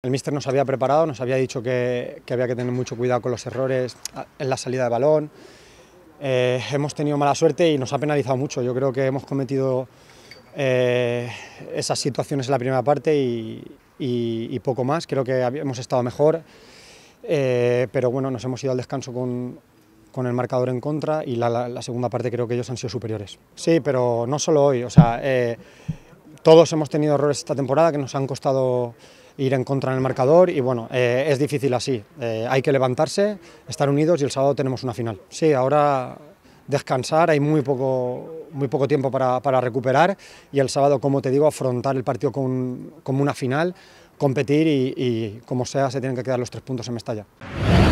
El míster nos había preparado, nos había dicho que, había que tener mucho cuidado con los errores en la salida de balón. Eh, hemos tenido mala suerte y nos ha penalizado mucho. Yo creo que hemos cometido eh, esas situaciones en la primera parte y, poco más. Creo que hemos estado mejor, eh, pero bueno, nos hemos ido al descanso con, el marcador en contra y la, segunda parte creo que ellos han sido superiores. Sí, pero no solo hoy. todos hemos tenido errores esta temporada que nos han costado ir en contra en el marcador y bueno, eh, es difícil así. Eh, hay que levantarse, estar unidos y el sábado tenemos una final. Sí, ahora descansar, hay muy poco, muy poco tiempo para, recuperar y el sábado, como te digo, afrontar el partido como una final, competir y como sea se tienen que quedar los tres puntos en Mestalla.